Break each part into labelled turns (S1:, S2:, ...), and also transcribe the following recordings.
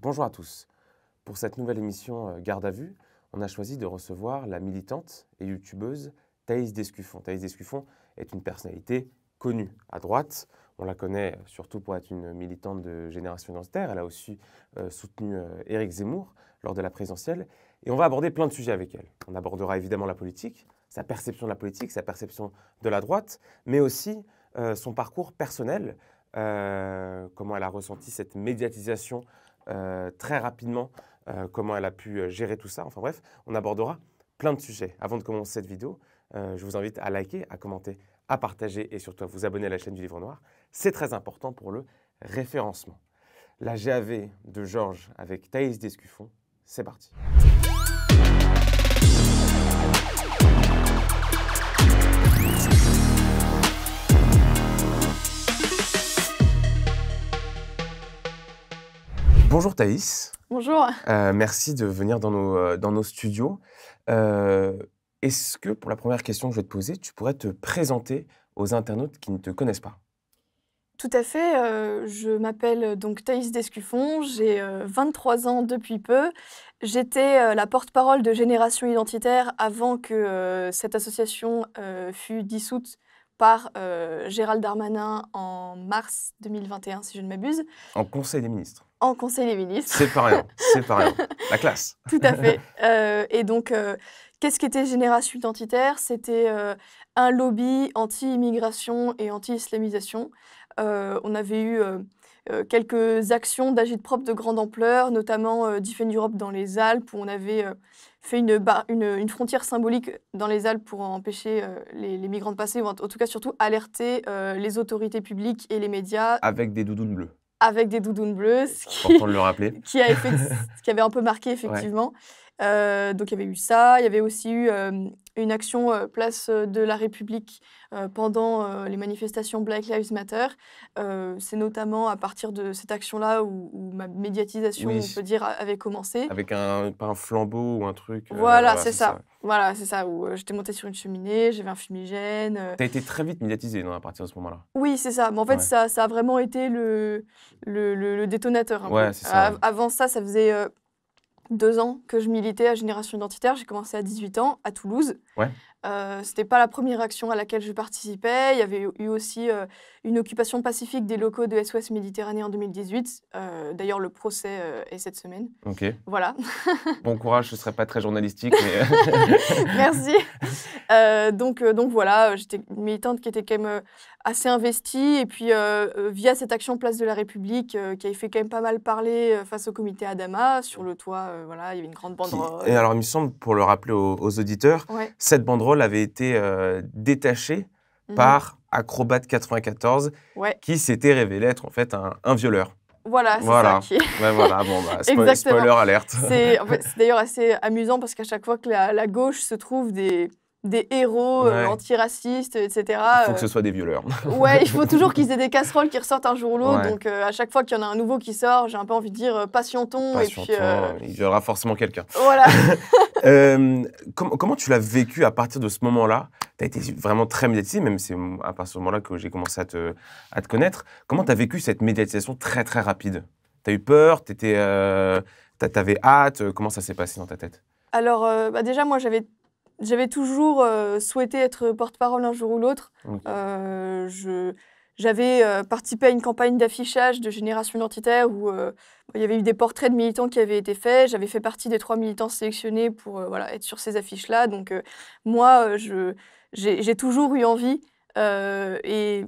S1: Bonjour à tous. Pour cette nouvelle émission euh, Garde à vue, on a choisi de recevoir la militante et youtubeuse Thaïs Descuffon. Thaïs Descuffon est une personnalité connue à droite. On la connaît euh, surtout pour être une militante de Génération Identitaire. Elle a aussi euh, soutenu Éric Zemmour lors de la présidentielle. Et on va aborder plein de sujets avec elle. On abordera évidemment la politique, sa perception de la politique, sa perception de la droite, mais aussi son parcours personnel, comment elle a ressenti cette médiatisation euh, très rapidement euh, comment elle a pu euh, gérer tout ça. Enfin bref, on abordera plein de sujets. Avant de commencer cette vidéo, je vous invite à liker, à commenter, à partager et surtout à vous abonner à la chaîne du Livre Noir. C'est très important pour le référencement. La GAV de Georges avec Thaïs Descuffon, c'est parti. Bonjour Thaïs. Bonjour. Euh, merci de venir dans nos, euh, dans nos studios. Euh, est-ce que, pour la première question que je vais te poser, tu pourrais te présenter aux internautes qui ne te connaissent pas
S2: Tout à fait. je m'appelle donc Thaïs Descuffon. J'ai 23 ans depuis peu. J'étais la porte-parole de Génération Identitaire avant que cette association fût dissoute par euh, Gérald Darmanin en mars 2021, si je ne m'abuse.
S1: En Conseil des ministres.
S2: En Conseil des ministres. C'est pareil c'est pareil
S1: La classe. Tout à fait.
S2: Euh, et donc, euh, qu'est-ce qu'était Génération Identitaire C'était un lobby anti-immigration et anti-islamisation. on avait eu euh, quelques actions dagit propre de grande ampleur, notamment euh, Defend Europe dans les Alpes, où on avait euh, fait une, une, frontière symbolique dans les Alpes pour empêcher les, migrants de passer, ou en, tout cas surtout alerter les autorités publiques et les médias.
S1: Avec des doudounes bleues
S2: avec des doudounes bleues, ce qui, le rappeler. Qui, qui, avait un peu marqué effectivement. Euh, donc il y avait eu ça, il y avait aussi eu euh, une action euh, place de la République pendant les manifestations Black Lives Matter. C'est notamment à partir de cette action-là où, ma médiatisation, on peut dire, avait commencé. Avec
S1: un, flambeau ou un truc. Voilà, c'est ça.
S2: Voilà, c'est ça, où j'étais montée sur une cheminée, j'avais un fumigène. T'as
S1: été très vite médiatisé non, à partir de ce moment-là.
S2: Oui, c'est ça. Mais en fait, ça, ça, a vraiment été le, le, détonateur. Avant ça, ça faisait deux ans que je militais à Génération Identitaire. J'ai commencé à 18 ans à Toulouse. Ouais. Ce euh, C'était pas la première action à laquelle je participais. Il y avait eu aussi euh, une occupation pacifique des locaux de SOS Méditerranée en 2018. Euh, d'ailleurs, le procès est cette semaine. Ok. Voilà.
S1: bon courage, ce serait pas très journalistique. Mais...
S2: Merci. donc, donc voilà, j'étais une militante qui était quand même assez investie. Et puis, via cette action Place de la République, qui avait fait quand même pas mal parler face au comité Adama, sur le toit, voilà, il y avait une grande banderole. Et alors,
S1: il me semble, pour le rappeler aux, auditeurs, cette banderole, avait été euh, détaché mmh par Acrobat 94, qui s'était révélé être en fait un, violeur.
S2: Voilà, c'est voilà. ça qui voilà, bon, bah, spoiler alerte. C'est d'ailleurs assez amusant parce qu'à chaque fois que la gauche se trouve des des héros euh, antiracistes, etc. Il faut euh, que ce soit
S1: des violeurs. ouais,
S2: il faut toujours qu'ils aient des casseroles qui ressortent un jour ou l'autre. Donc euh, à chaque fois qu'il y en a un nouveau qui sort, j'ai un peu envie de dire patientons. et puis,
S1: Il y aura forcément quelqu'un. Voilà. comment tu l'as vécu à partir de ce moment-là Tu as été vraiment très médiatisé, même c'est mm, à partir de ce moment-là que j'ai commencé à te, connaître. Comment tu as vécu cette médiatisation très très rapide Tu as eu peur Tu avais hâte Comment ça s'est passé dans ta tête
S2: alors, bah, déjà, moi, j'avais j'avais toujours euh, souhaité être porte-parole un jour ou l'autre. Euh, je, j'avais euh, participé à une campagne d'affichage de génération identitaire où il y avait eu des portraits de militants qui avaient été faits. J'avais fait partie des trois militants sélectionnés pour voilà, être sur ces affiches-là. Donc moi, je, j'ai, j'ai toujours eu envie et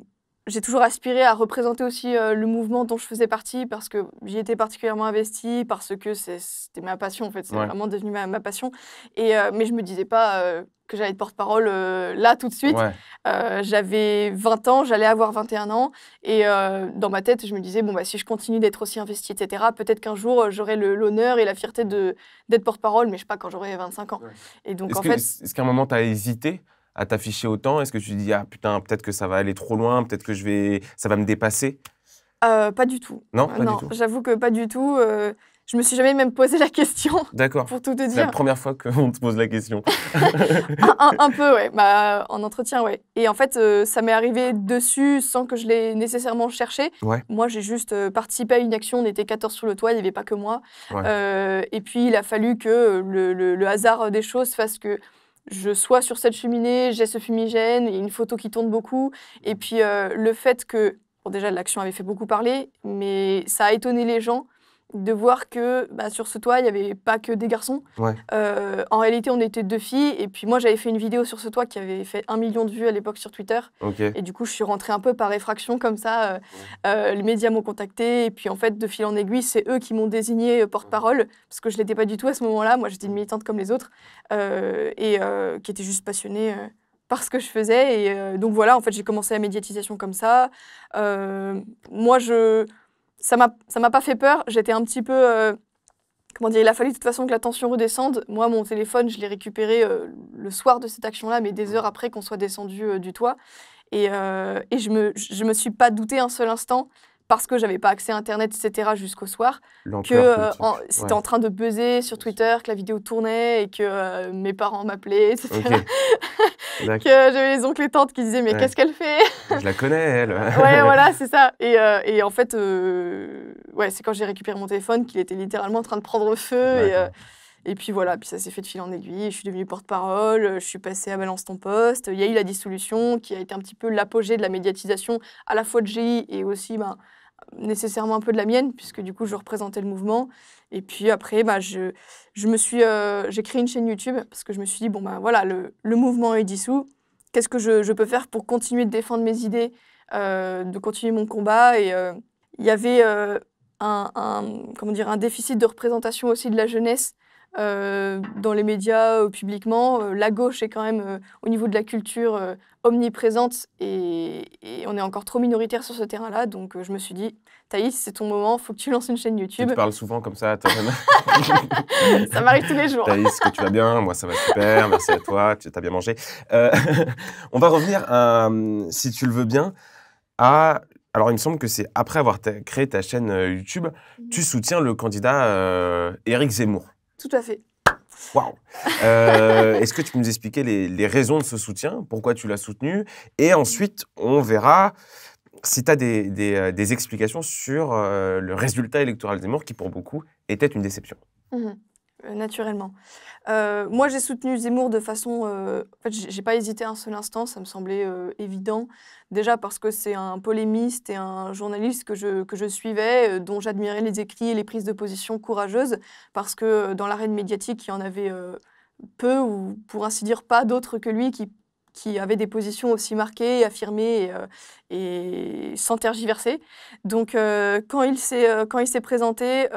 S2: j'ai toujours aspiré à représenter aussi euh, le mouvement dont je faisais partie parce que j'y étais particulièrement investie, parce que c'était ma passion en fait, c'est vraiment devenu ma, passion. Et, euh, mais je me disais pas euh, que j'allais être porte-parole là tout de suite. J'avais 20 ans, j'allais avoir 21 ans et dans ma tête je me disais bon bah si je continue d'être aussi investie etc. Peut-être qu'un jour j'aurai l'honneur et la fierté de d'être porte-parole, mais je sais pas quand j'aurai 25 ans. Et donc en fait,
S1: est-ce qu'à un moment tu as hésité? à t'afficher autant Est-ce que tu te dis, ah putain, peut-être que ça va aller trop loin, peut-être que je vais, ça va me dépasser
S2: euh, Pas du tout. Non, euh, pas non, du tout. J'avoue que pas du tout. Euh, je me suis jamais même posé la question. D'accord. Pour tout te dire. C'est la
S1: première fois qu'on te pose la question.
S2: un, peu, ouais. Bah, en entretien, ouais. Et en fait, euh, ça m'est arrivé dessus sans que je l'ai nécessairement cherché. Moi, j'ai juste participé à une action. On était 14 sur le toit, il n'y avait pas que moi. et puis, il a fallu que le, le hasard des choses fasse que je sois sur cette cheminée, j'ai ce fumigène, a une photo qui tourne beaucoup. Et puis euh, le fait que, déjà l'action avait fait beaucoup parler, mais ça a étonné les gens de voir que bah, sur ce toit, il n'y avait pas que des garçons. Euh, en réalité, on était deux filles. Et puis moi, j'avais fait une vidéo sur ce toit qui avait fait un million de vues à l'époque sur Twitter. Et du coup, je suis rentrée un peu par effraction comme ça. Euh, euh, les médias m'ont contactée. Et puis en fait, de fil en aiguille, c'est eux qui m'ont désignée porte-parole. Parce que je ne l'étais pas du tout à ce moment-là. Moi, j'étais une militante comme les autres. et qui était juste passionnée par ce que je faisais. Et donc voilà, en fait, j'ai commencé la médiatisation comme ça. moi, je ça m'a pas fait peur. J'étais un petit peu. Euh, comment dire Il a fallu de toute façon que la tension redescende. Moi, mon téléphone, je l'ai récupéré euh, le soir de cette action-là, mais des heures après qu'on soit descendu euh, du toit. Et, je, me, je me suis pas douté un seul instant parce que j'avais pas accès à Internet, etc. jusqu'au soir, que euh, c'était en train de buzzer sur Twitter, que la vidéo tournait et que euh, mes parents m'appelaient, etc. que j'avais les oncles et tantes qui disaient mais qu'est-ce qu'elle fait ah, Je
S1: la connais elle. ouais voilà
S2: c'est ça. Et, euh, et, en fait ouais c'est quand j'ai récupéré mon téléphone qu'il était littéralement en train de prendre feu et, et puis voilà, puis ça s'est fait de fil en aiguille. Je suis devenue porte-parole, je suis passée à Balance ton poste. Il y a eu la dissolution qui a été un petit peu l'apogée de la médiatisation à la fois de GI et aussi ben, nécessairement un peu de la mienne, puisque du coup, je représentais le mouvement. Et puis après, bah, je, je me suis, euh, j'ai créé une chaîne YouTube, parce que je me suis dit, bon, ben bah, voilà, le, le, mouvement est dissous. Qu'est-ce que je, je, peux faire pour continuer de défendre mes idées, euh, de continuer mon combat Et euh, il y avait un, comment dire, un déficit de représentation aussi de la jeunesse. dans les médias, publiquement. la gauche est quand même, au niveau de la culture, omniprésente et, on est encore trop minoritaire sur ce terrain-là. Donc euh, je me suis dit, Thaïs, c'est ton moment, faut que tu lances une chaîne YouTube. tu parles
S1: souvent comme ça. À
S2: ça m'arrive tous les jours. Thaïs, que tu vas
S1: bien Moi, ça va super. Merci à toi. Tu as bien mangé. Euh, on va revenir, si tu le veux bien, à alors, il me semble que c'est après avoir créé ta chaîne euh, YouTube, tu mhm. soutiens le candidat Éric Zemmour. Tout à fait. Waouh euh, Est-ce que tu peux nous expliquer les, raisons de ce soutien Pourquoi tu l'as soutenu Et ensuite, on verra si tu as euh, des, explications sur euh, le résultat électoral des morts qui, pour beaucoup, était une déception.
S2: Mmh naturellement. Euh, moi, j'ai soutenu Zemmour de façon. Euh, en fait, j'ai pas hésité un seul instant, ça me semblait euh, évident. Déjà parce que c'est un polémiste et un journaliste que je, que je suivais, dont j'admirais les écrits et les prises de position courageuses, parce que dans l'arène médiatique, il y en avait peu, ou pour ainsi dire, pas d'autres que lui qui, qui avaient des positions aussi marquées, affirmées et, et sans tergiverser. Donc, quand il s'est présenté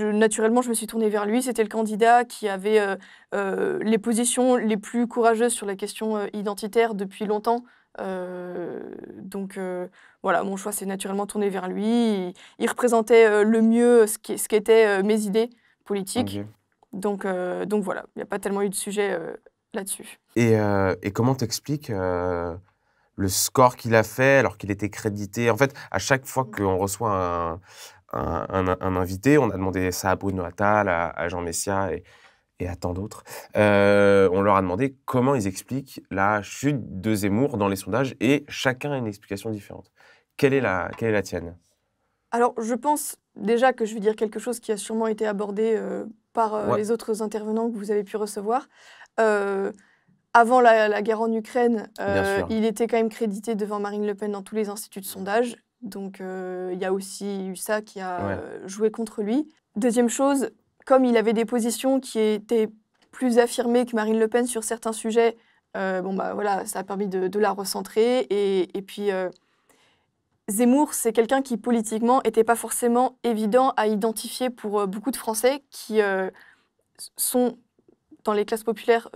S2: naturellement, je me suis tournée vers lui. C'était le candidat qui avait euh, euh, les positions les plus courageuses sur la question euh, identitaire depuis longtemps. donc voilà, mon choix s'est naturellement tourné vers lui. Il, représentait le mieux ce qu'étaient ce mes idées politiques. Donc, donc voilà, il n'y a pas tellement eu de sujet là-dessus.
S1: Et, et, comment t'expliques le score qu'il a fait alors qu'il était crédité En fait, à chaque fois mmh. qu'on reçoit un, un, invité. On a demandé ça à Bruno Attal, à, Jean Messia et, à tant d'autres. Euh, on leur a demandé comment ils expliquent la chute de Zemmour dans les sondages et chacun a une explication différente. Quelle est la, tienne
S2: Alors, je pense déjà que je vais dire quelque chose qui a sûrement été abordé euh, par euh, les autres intervenants que vous avez pu recevoir. avant la, la, guerre en Ukraine, il était quand même crédité devant Marine Le Pen dans tous les instituts de sondage. Donc euh, il y a aussi eu ça qui a euh, joué contre lui. Deuxième chose, comme il avait des positions qui étaient plus affirmées que Marine Le Pen sur certains sujets, euh, bon bah voilà, ça a permis de, la recentrer. Et, puis Zemmour, c'est quelqu'un qui politiquement n'était pas forcément évident à identifier pour beaucoup de Français qui sont dans les classes populaires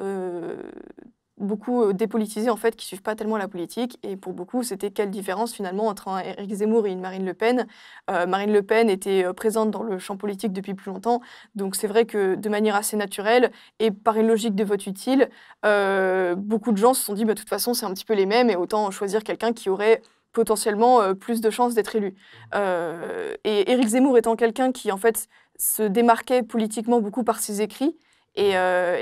S2: beaucoup euh, dépolitisés en fait qui suivent pas tellement la politique et pour beaucoup c'était quelle différence finalement entre un Éric Zemmour et une Marine Le Pen. Euh, Marine Le Pen était euh, présente dans le champ politique depuis plus longtemps donc c'est vrai que de manière assez naturelle et par une logique de vote utile beaucoup de gens se sont dit bah, de toute façon c'est un petit peu les mêmes et autant choisir quelqu'un qui aurait potentiellement plus de chances d'être élu. et Éric Zemmour étant quelqu'un qui en fait se démarquait politiquement beaucoup par ses écrits et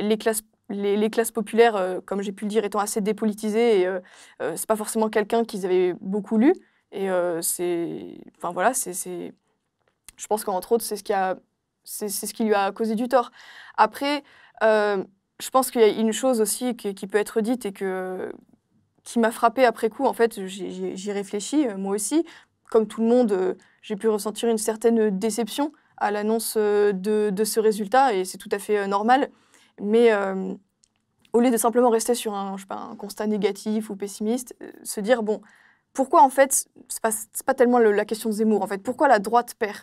S2: les classes les, classes populaires, euh, comme j'ai pu le dire, étant assez dépolitisées, et euh, euh, c'est pas forcément quelqu'un qu'ils avaient beaucoup lu. Et c'est, enfin voilà, c'est, je pense qu'entre autres, c'est ce qui a, c'est, ce qui lui a causé du tort. Après, je pense qu'il y a une chose aussi qui, peut être dite et qui m'a frappée après coup. En fait, j'y réfléchis, moi aussi, comme tout le monde, j'ai pu ressentir une certaine déception à l'annonce de, ce résultat, et c'est tout à fait normal. Mais euh, au lieu de simplement rester sur un, constat négatif ou pessimiste, euh, se dire, bon, pourquoi en fait, c'est pas, pas tellement la question de Zemmour, en fait, pourquoi la droite perd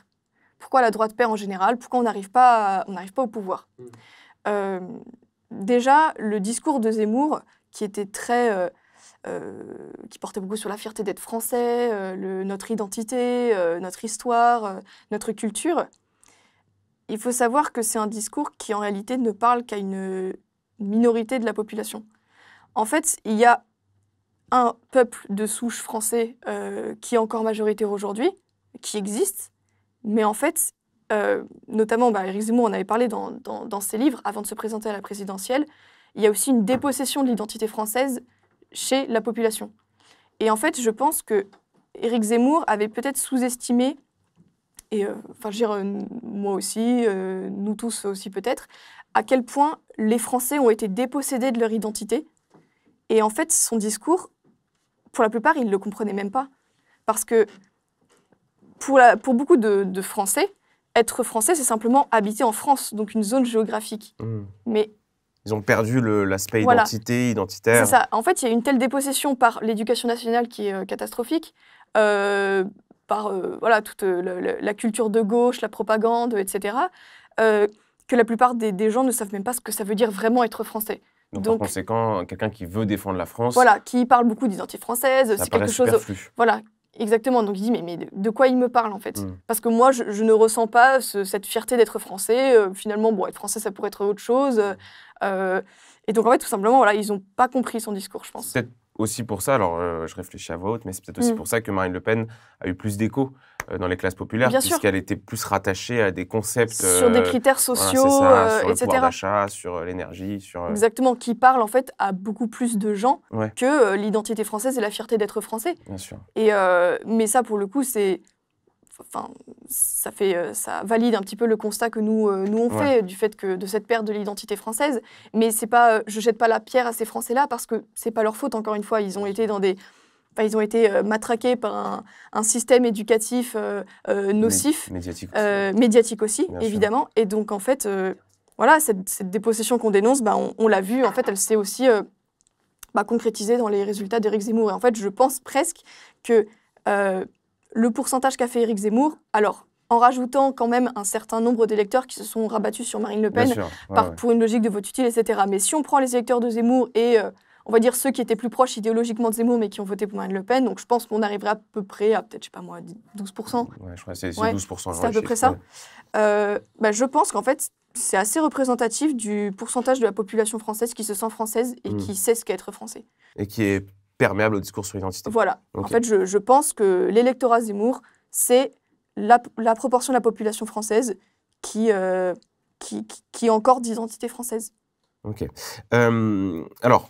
S2: Pourquoi la droite perd en général Pourquoi on n'arrive pas, pas au pouvoir mmh. euh, Déjà, le discours de Zemmour, qui était très... qui portait beaucoup sur la fierté d'être français, notre identité, notre histoire, notre culture, il faut savoir que c'est un discours qui en réalité ne parle qu'à une minorité de la population. En fait, il y a un peuple de souche français euh, qui est encore majoritaire aujourd'hui, qui existe, mais en fait, euh, notamment, bah, Eric Zemmour en avait parlé dans, ses livres avant de se présenter à la présidentielle, il y a aussi une dépossession de l'identité française chez la population. Et en fait, je pense que Éric Zemmour avait peut-être sous-estimé et euh, enfin, je veux dire, euh, moi aussi, euh, nous tous aussi peut-être, à quel point les Français ont été dépossédés de leur identité. Et en fait, son discours, pour la plupart, ils ne le comprenaient même pas. Parce que pour, pour beaucoup de, Français, être Français, c'est simplement habiter en France, donc une zone géographique. Hmm. Mais
S1: ils ont perdu l'aspect identité, identitaire. C'est ça.
S2: En fait, il y a une telle dépossession par l'éducation nationale qui est catastrophique, par euh, voilà, toute euh, la culture de gauche, la propagande, etc., euh, que la plupart des, gens ne savent même pas ce que ça veut dire vraiment être français. Donc, par
S1: conséquent, quelqu'un qui veut défendre la France. Voilà,
S2: qui parle beaucoup d'identité française, c'est quelque chose. Voilà, Exactement. Donc il dit mais, de quoi il me parle en fait hmm. Parce que moi je, ne ressens pas cette fierté d'être français. finalement bon être français ça pourrait être autre chose. Hmm. et donc en fait tout simplement voilà ils n'ont pas compris son discours je pense
S1: aussi pour ça, alors euh, je réfléchis à votre, mais c'est peut-être aussi mm. pour ça que Marine Le Pen a eu plus d'écho euh, dans les classes populaires, puisqu'elle était plus rattachée à des concepts. sur des euh, critères sociaux, sur etc. d'achat, sur l'énergie, sur. Exactement,
S2: qui parle en fait à beaucoup plus de gens que l'identité française et la fierté d'être français. Bien sûr. Et, mais ça, pour le coup, c'est enfin, ça, fait, euh, ça valide un petit peu le constat que nous, euh, nous on fait du fait que de cette perte de l'identité française. Mais c'est pas, euh, je jette pas la pierre à ces Français-là parce que c'est pas leur faute. Encore une fois, ils ont été dans des, ils ont été matraqués par un, système éducatif nocif, médiatique aussi, évidemment. Et donc en fait, voilà, cette, cette dépossession qu'on dénonce, bah, on, l'a vu. En fait, elle s'est aussi bah, concrétisée dans les résultats d'Éric Zemmour. Et en fait, je pense presque que le pourcentage qu'a fait Éric Zemmour, alors en rajoutant quand même un certain nombre d'électeurs qui se sont rabattus sur Marine Le Pen pour une logique de vote utile, etc. Mais si on prend les électeurs de Zemmour et euh, on va dire ceux qui étaient plus proches idéologiquement de Zemmour mais qui ont voté pour Marine Le Pen, donc je pense qu'on arriverait à peu près à peut-être, je sais pas moi, 12%.
S1: Ouais, je crois c'est 12%. C'est à peu près ça.
S2: Euh, bah, je pense qu'en fait, c'est assez représentatif du pourcentage de la population française qui se sent française et hmm. qui sait ce qu'est être français.
S1: Et qui est perméable au discours sur l'identité. Voilà. En fait, je,
S2: pense que l'électorat Zemmour, c'est la, proportion de la population française qui, euh, qui, qui, encore d'identité française.
S1: Ok. Euh, alors,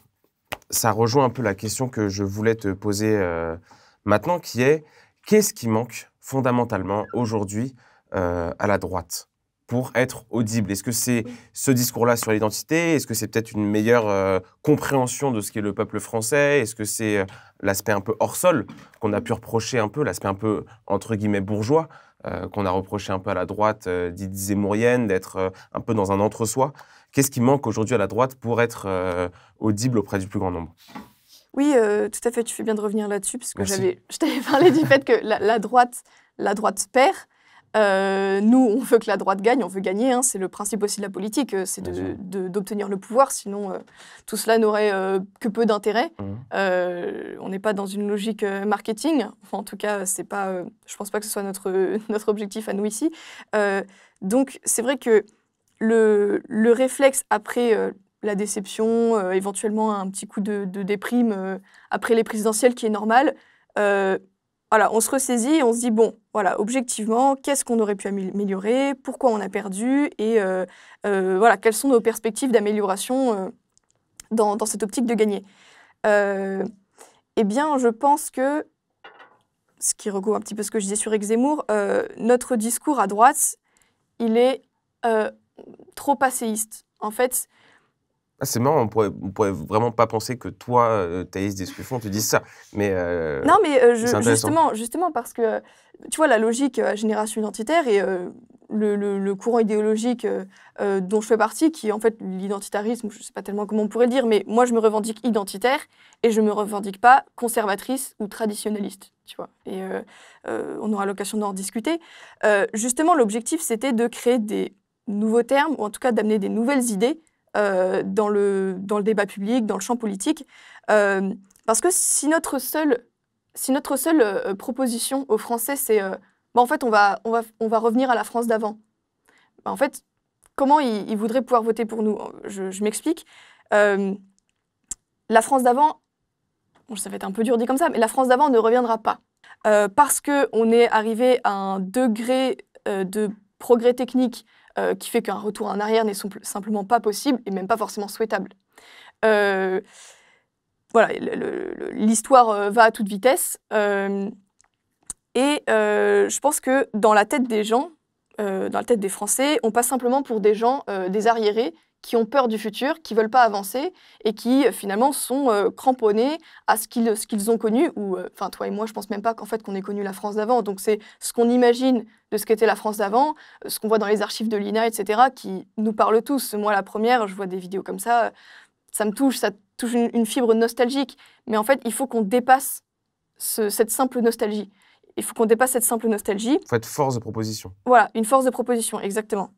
S1: ça rejoint un peu la question que je voulais te poser euh, maintenant, qui est qu'est-ce qui manque fondamentalement aujourd'hui euh, à la droite pour être audible Est-ce que c'est ce discours-là sur l'identité Est-ce que c'est peut-être une meilleure euh, compréhension de ce qu'est le peuple français Est-ce que c'est euh, l'aspect un peu hors sol qu'on a pu reprocher un peu, l'aspect un peu entre guillemets bourgeois euh, qu'on a reproché un peu à la droite dite zémourienne d'être un peu dans un entre-soi Qu'est-ce qui manque aujourd'hui à la droite pour être audible auprès du plus grand nombre
S2: oui, tout à fait, tu fais bien de revenir là-dessus, parce que je t'avais parlé du fait que la droite la droite perd, euh, nous, on veut que la droite gagne, on veut gagner, hein. c'est le principe aussi de la politique, euh, c'est d'obtenir le pouvoir, sinon euh, tout cela n'aurait que peu d'intérêt. Mmh. on n'est pas dans une logique marketing, en tout cas, c'est pas, je pense pas que ce soit notre, notre objectif à nous ici. donc c'est vrai que le, réflexe après la déception, éventuellement un petit coup de, de déprime après les présidentielles qui est normal, on se ressaisit et on se dit, bon, voilà, objectivement, qu'est-ce qu'on aurait pu améliorer, pourquoi on a perdu, et euh, euh, voilà, quelles sont nos perspectives d'amélioration euh, dans, cette optique de gagner Eh bien, je pense que ce qui regroupe un petit peu ce que je disais sur Exemour, notre discours à droite, il est trop passéiste. En fait,
S1: ah, c'est marrant, on pourrait, pourrait vraiment pas penser que toi, euh, Thaïs Descuffon, tu dises ça. Mais euh, non, mais euh, justement,
S2: justement, parce que tu vois la logique génération identitaire et le, courant idéologique dont je fais partie, qui en fait l'identitarisme, je sais pas tellement comment on pourrait dire, mais moi je me revendique identitaire et je me revendique pas conservatrice ou traditionnaliste, tu vois. Et on aura l'occasion d'en discuter. justement, l'objectif c'était de créer des nouveaux termes ou en tout cas d'amener des nouvelles idées euh, dans, le, dans le débat public, dans le champ politique. Euh, parce que si notre seule, si notre seule euh, proposition aux Français, c'est bah, en fait, on va, on, va, on va revenir à la France d'avant, bah, en fait, comment ils, voudraient pouvoir voter pour nous Je, m'explique. la France d'avant, bon, ça va être un peu dur dit comme ça, mais la France d'avant ne reviendra pas. parce qu'on est arrivé à un degré de progrès technique euh, qui fait qu'un retour en arrière n'est simplement pas possible et même pas forcément souhaitable. Euh, voilà, l'histoire euh, va à toute vitesse. et je pense que dans la tête des gens, dans la tête des Français, on passe simplement pour des gens, des arriérés, qui ont peur du futur, qui veulent pas avancer et qui euh, finalement sont euh, cramponnés à ce qu'ils ont connu. Ou euh, enfin, toi et moi, je pense même pas qu'en fait qu'on ait connu la France d'avant. Donc c'est ce qu'on imagine de ce qu'était la France d'avant, ce qu'on voit dans les archives de l'INA, etc., qui nous parle tous. Moi, la première, je vois des vidéos comme ça, ça me touche, ça touche une, fibre nostalgique. Mais en fait, il faut qu'on dépasse cette simple nostalgie. Il faut qu'on dépasse cette simple nostalgie. Il
S1: faut être force de proposition.
S2: Voilà, une force de proposition, exactement.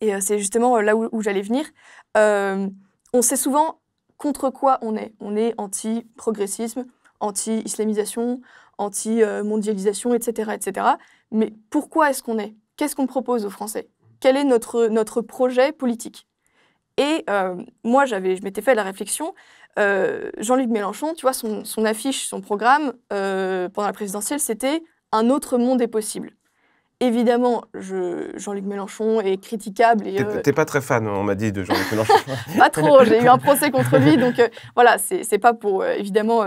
S2: Et euh, c'est justement euh, là où, j'allais venir. Euh, on sait souvent contre quoi on est. On est anti-progressisme, anti-islamisation, anti-mondialisation, etc., etc. Mais pourquoi est-ce qu'on est Qu'est-ce qu'on propose aux Français Quel est notre, notre projet politique Et moi, j'avais, je m'étais fait la réflexion. Jean-Luc Mélenchon, tu vois, son, affiche, son programme pendant la présidentielle, c'était Un autre monde est possible évidemment, Jean-Luc Mélenchon est critiquable. Et, euh,
S1: pas très fan, on m'a dit, de Jean-Luc Mélenchon.
S2: pas trop, j'ai eu un procès contre lui, donc euh, voilà, c'est pas pour, euh, évidemment,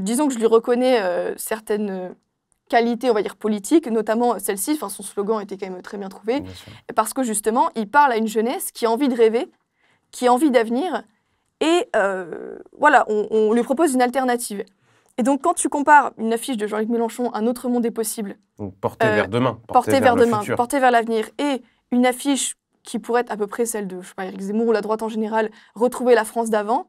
S2: disons que je lui reconnais certaines qualités, on va dire, politiques, notamment celle-ci, enfin, son slogan était quand même très bien trouvé, parce que justement, il parle à une jeunesse qui a envie de rêver, qui a envie d'avenir, et voilà, on lui propose une alternative. Et donc, quand tu compares une affiche de Jean-Luc Mélenchon, Un autre monde est possible.
S1: Donc, portée euh, vers demain. Portée, vers, demain, portée
S2: vers l'avenir. Et une affiche qui pourrait être à peu près celle de je sais pas, Eric Zemmour ou la droite en général, retrouver la France d'avant,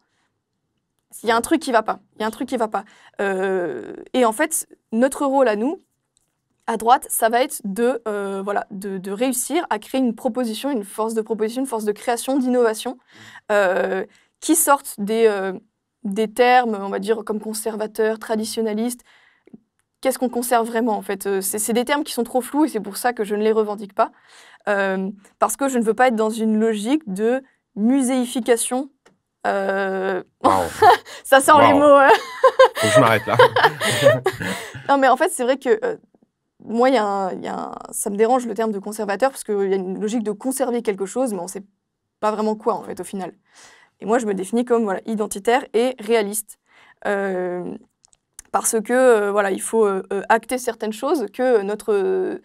S2: il y a un truc qui va pas. Il y a un truc qui va pas. Euh, et en fait, notre rôle à nous, à droite, ça va être de, euh, voilà, de, réussir à créer une proposition, une force de proposition, une force de création, d'innovation, qui sorte des des termes, on va dire, comme conservateur, traditionnaliste. Qu'est-ce qu'on conserve vraiment, en fait euh, C'est des termes qui sont trop flous et c'est pour ça que je ne les revendique pas. Euh, parce que je ne veux pas être dans une logique de muséification. Euh, ça sort les mots. Hein.
S1: je m'arrête là.
S2: non, mais en fait, c'est vrai que moi, y y a ça me dérange le terme de conservateur parce qu'il y a une logique de conserver quelque chose, mais on ne sait pas vraiment quoi, en fait, au final. Et moi, je me définis comme voilà, identitaire et réaliste. Euh, parce que euh, voilà, il faut euh, acter certaines choses que notre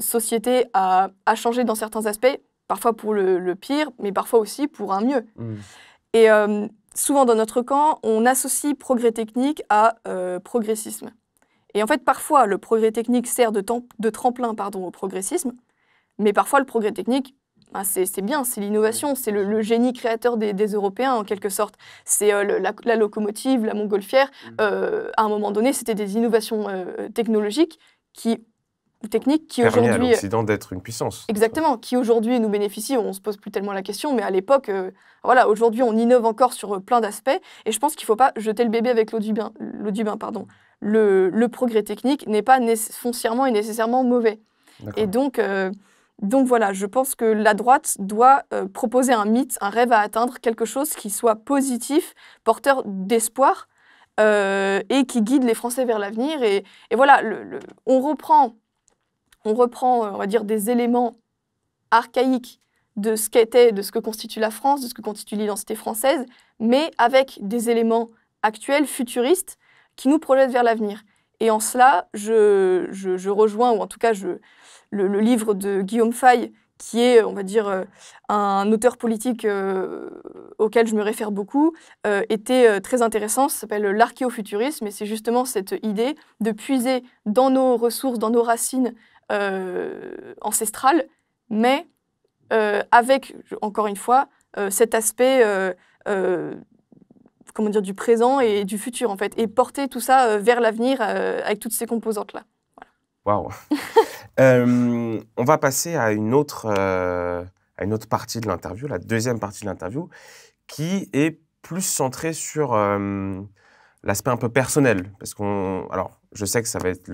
S2: société a, a, changé dans certains aspects, parfois pour le, pire, mais parfois aussi pour un mieux. Mmh. Et souvent dans notre camp, on associe progrès technique à progressisme. Et en fait, parfois, le progrès technique sert de, de tremplin pardon, au progressisme, mais parfois, le progrès technique c'est bien, c'est l'innovation, c'est le, génie créateur des, Européens en quelque sorte. C'est euh, la, locomotive, la montgolfière. Mm. Euh, à un moment donné, c'était des innovations euh, technologiques qui techniques qui aujourd'hui à l'Occident
S1: d'être une puissance.
S2: Exactement, qui aujourd'hui nous bénéficie. On se pose plus tellement la question, mais à l'époque, voilà, aujourd'hui, on innove encore sur plein d'aspects. Et je pense qu'il ne faut pas jeter le bébé avec l'eau du bain. L'eau du bain, pardon. Le, le progrès technique n'est pas foncièrement et nécessairement mauvais. Et donc donc voilà, je pense que la droite doit euh, proposer un mythe, un rêve à atteindre, quelque chose qui soit positif, porteur d'espoir euh, et qui guide les Français vers l'avenir. Et, voilà, on reprend, on reprend, euh, on va dire, des éléments archaïques de ce qu'était, de ce que constitue la France, de ce que constitue l'identité française, mais avec des éléments actuels, futuristes, qui nous projettent vers l'avenir. Et en cela, je, rejoins, ou en tout cas, je, le, livre de Guillaume Fay, qui est, on va dire, euh, un auteur politique euh, auquel je me réfère beaucoup, euh, était très intéressant. Ça s'appelle l'archéofuturisme, et c'est justement cette idée de puiser dans nos ressources, dans nos racines ancestrales, mais avec, encore une fois, cet aspect comment dire, du présent et mm. du futur, en fait, et porter tout ça euh, vers l'avenir euh, avec toutes ces composantes-là.
S1: Waouh euh, On va passer à une autre, à une autre partie de l'interview, la deuxième partie de l'interview, qui est plus centrée sur l'aspect un peu personnel. Parce qu'on. Alors, je sais que ça va être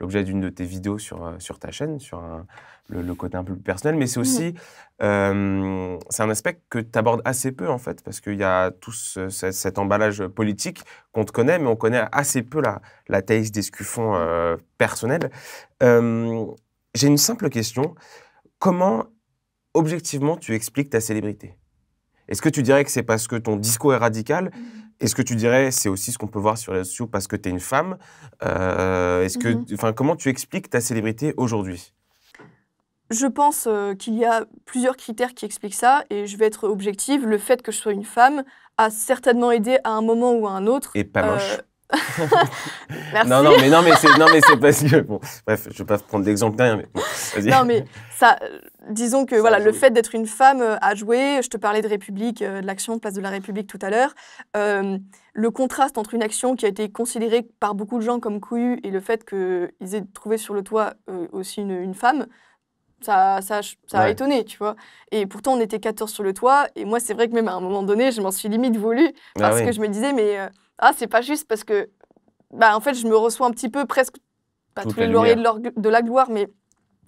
S1: l'objet d'une de tes vidéos sur, sur ta chaîne, sur un, le, côté un peu plus personnel, mais c'est mmh. aussi euh, c'est un aspect que tu abordes assez peu en fait, parce qu'il y a tout cet emballage politique qu'on te connaît, mais on connaît assez peu la, la des scuffons euh, personnels. Euh, j'ai une simple question. Comment, objectivement, tu expliques ta célébrité Est-ce que tu dirais que c'est parce que ton discours est radical mmh. est-ce que tu dirais, c'est aussi ce qu'on peut voir sur les réseaux sociaux parce que tu es une femme Est-ce que, mmh enfin, comment tu expliques ta célébrité aujourd'hui
S2: je pense euh, qu'il y a plusieurs critères qui expliquent ça, et je vais être objective. Le fait que je sois une femme a certainement aidé à un moment ou à un autre. Et pas moche. Euh, Merci. Non, non, mais, non, mais c'est, non, mais c'est
S1: parce que. Bon, bref, je ne vais pas prendre d'exemple non,
S2: mais ça. Euh, disons que voilà, le fait d'être une femme a joué. Je te parlais de République, de l'action Place de la République tout à l'heure. le contraste entre une action qui a été considérée par beaucoup de gens comme couillue et le fait qu'ils aient trouvé sur le toit aussi une femme, ça, ça, ça a étonné, tu vois. Et pourtant, on était 14 sur le toit. Et moi, c'est vrai que même à un moment donné, je m'en suis limite voulu ah parce que je me disais, mais euh, ah, c'est pas juste parce que, bah, en fait, je me reçois un petit peu presque, pas tous les lauriers de, la gloire, mais.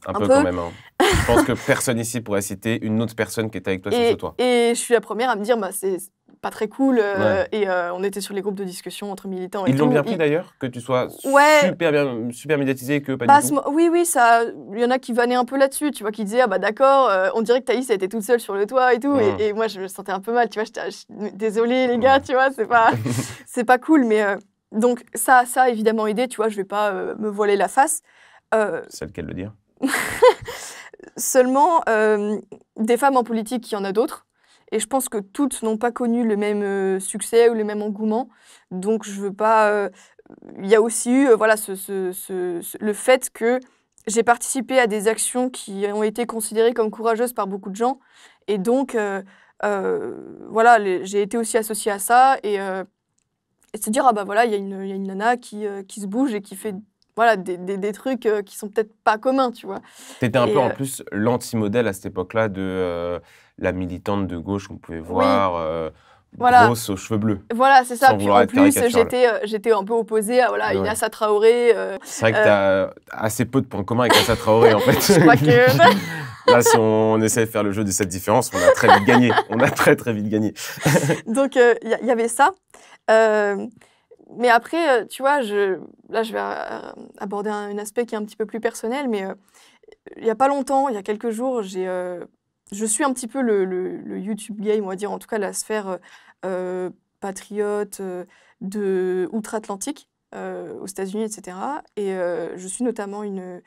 S2: Un, peu, quand même. Hein. je pense que
S1: personne ici pourrait citer une autre personne qui était avec toi sur le toit.
S2: Et je suis la première à me dire, bah, c'est pas très cool. Euh, et euh, on était sur les groupes de discussion entre militants. Et Ils l'ont bien pris d'ailleurs,
S1: que tu sois super, bien, super médiatisé que pas du bah, tout.
S2: Oui, oui, ça. Il y en a qui vannaient un peu là-dessus, tu vois, qui disaient ah bah d'accord, euh, on dirait que Thaïs a été toute seule sur le toit et tout. Et, mmh. moi, je me sentais un peu mal, tu vois. J'étais ah, désolée les mmh. gars, tu vois, c'est pas, c'est pas cool, mais donc ça, ça évidemment aidé, tu vois. Je vais pas me voiler la face.
S1: c'est lequel le dire.
S2: Seulement, des femmes en politique, il y en a d'autres. Et je pense que toutes n'ont pas connu le même euh, succès ou le même engouement. Donc je veux pas. Euh, il y a aussi eu euh, voilà, ce, le fait que j'ai participé à des actions qui ont été considérées comme courageuses par beaucoup de gens. Et donc, voilà, j'ai été aussi associée à ça. Et, c'est se dire, ah bah voilà, il y, a une nana qui, qui, se bouge et qui fait voilà, des, trucs qui sont peut-être pas communs, tu vois. un peu en
S1: plus l'anti-modèle à cette époque-là de la militante de gauche qu'on pouvait voir. Euh, grosse aux cheveux bleus.
S2: Voilà, c'est ça. Puis en plus, j'étais, euh, j'étais un peu opposée à voilà, ouais. Traoré. Euh, c'est vrai que tu as
S1: assez peu de points communs avec Inassa Traoré, en fait. Je crois que. Là, si on essaie de faire le jeu de cette différence, on a très vite gagné. On a très, très vite gagné.
S2: Donc, il y, avait ça. mais après, tu vois, je, là, je vais aborder un, aspect qui est un petit peu plus personnel, mais il n'y a pas longtemps, il y a quelques jours, j'ai je suis un petit peu le, YouTube game, on va dire, en tout cas la sphère euh, euh, patriote euh, de outre-Atlantique aux États-Unis, etc. Et je suis notamment une,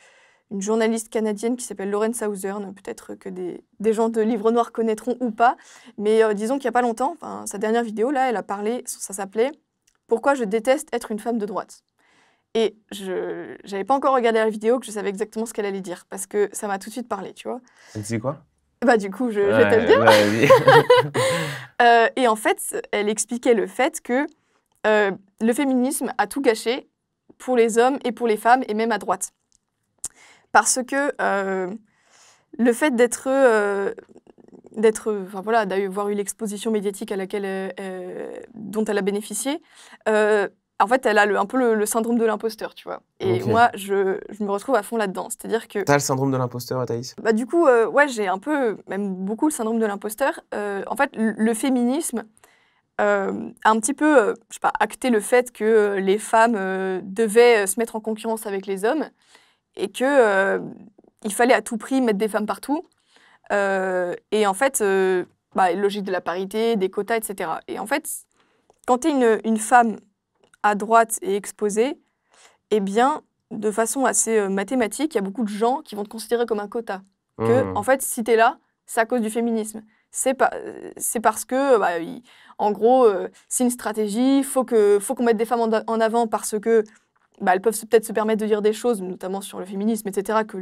S2: une journaliste canadienne qui s'appelle Lauren Southern, peut-être que des, gens de Livre Noir connaîtront ou pas, mais disons qu'il n'y a pas longtemps, sa dernière vidéo, là, elle a parlé, ça s'appelait Pourquoi je déteste être une femme de droite. Et je n'avais pas encore regardé la vidéo que je savais exactement ce qu'elle allait dire, parce que ça m'a tout de suite parlé, tu vois. Elle disait quoi bah, du coup, je, euh, et en fait, elle expliquait le fait que euh, le féminisme a tout gâché pour les hommes et pour les femmes, et même à droite. Parce que euh, le fait d'être. d'être, enfin voilà, d'avoir eu l'exposition médiatique à laquelle, dont elle a bénéficié, en fait, elle a un peu le, syndrome de l'imposteur, tu vois. Et moi, je, me retrouve à fond là-dedans. C'est-à-dire que. T'as le
S1: syndrome de l'imposteur, Thaïs Bah,
S2: du coup, euh, ouais, j'ai un peu, même beaucoup le syndrome de l'imposteur. Euh, en fait, le féminisme euh, a un petit peu, je sais pas, acté le fait que les femmes devaient se mettre en concurrence avec les hommes et qu'il fallait à tout prix mettre des femmes partout. et en fait, bah, logique de la parité, des quotas, etc. Et en fait, quand t'es une, une femme à droite et exposé, eh bien, de façon assez euh, mathématique, il y a beaucoup de gens qui vont te considérer comme un quota. Que, mmh. en fait, si tu es là, c'est à cause du féminisme. C'est parce que, bah, en gros, euh, c'est une stratégie. Faut que, faut qu'on mette des femmes en, avant parce que, bah, elles peuvent peut-être se permettre de dire des choses, notamment sur le féminisme, etc. Que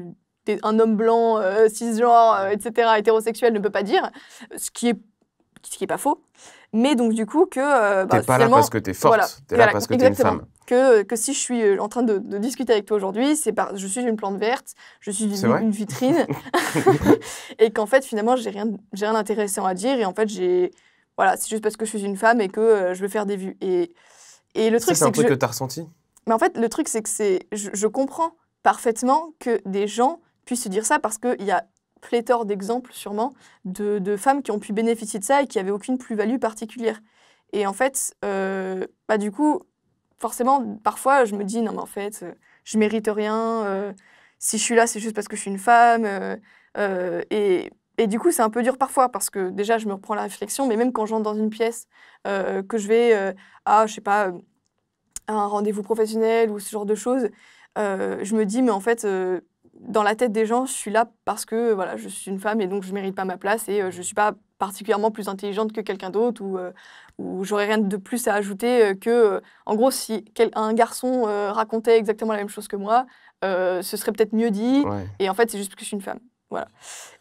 S2: un homme blanc, euh, cisgenre, etc., hétérosexuel ne peut pas dire, ce qui est ce qui est pas faux, mais donc du coup que... Euh, bah, t'es pas là parce que t'es forte, t'es là parce que t'es une femme. Que, que, si je suis euh, en train de, discuter avec toi aujourd'hui, c'est parce que je suis une plante verte, je suis une, une vitrine, et qu'en fait finalement j'ai rien, j'ai rien d'intéressant à dire, et en fait j'ai... Voilà, c'est juste parce que je suis une femme et que euh, je veux faire des vues. Et, et le truc, c'est un truc que, tu as t'as ressenti Mais en fait, le truc, c'est que c'est, je, je comprends parfaitement que des gens puissent se dire ça parce qu'il y a pléthore d'exemples sûrement de, femmes qui ont pu bénéficier de ça et qui n'avaient aucune plus-value particulière. Et en fait, euh, bah, du coup, forcément, parfois, je me dis, non, mais en fait, euh, je mérite rien. Euh, si je suis là, c'est juste parce que je suis une femme. et, du coup, c'est un peu dur parfois parce que déjà, je me reprends la réflexion, mais même quand j'entre dans une pièce, que je vais à, je sais pas, un rendez-vous professionnel ou ce genre de choses, je me dis, mais en fait, dans la tête des gens, je suis là parce que voilà, je suis une femme et donc je mérite pas ma place et je euh, je suis pas particulièrement plus intelligente que quelqu'un d'autre ou, euh, ou j'aurais rien de plus à ajouter euh, que, en gros, si un garçon racontait exactement la même chose que moi, ce serait peut-être mieux dit. Et en fait, c'est juste parce que je suis une femme. Voilà.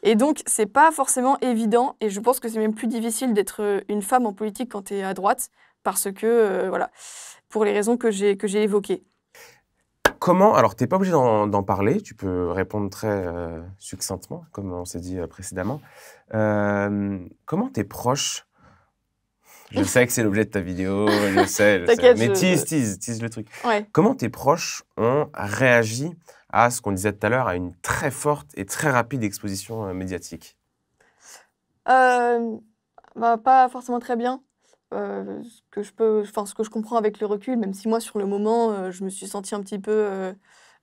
S2: Et donc, c'est pas forcément évident, et je pense que c'est même plus difficile d'être une femme en politique quand tu es à droite, parce que, voilà, pour les raisons que j'ai évoquées.
S1: Comment Alors, tu n'es pas obligé d'en parler, tu peux répondre très euh, succinctement, comme on s'est dit euh, précédemment. Euh, comment tes proches Je sais que c'est l'objet de ta vidéo, je sais, je sais. mais tease, tease, tease le truc. Comment tes proches ont réagi à ce qu'on disait tout à l'heure, à une très forte et très rapide exposition médiatique
S2: bah, Pas forcément très bien. Euh, ce que je peux, enfin ce que je comprends avec le recul, même si moi sur le moment euh, je me suis sentie un petit peu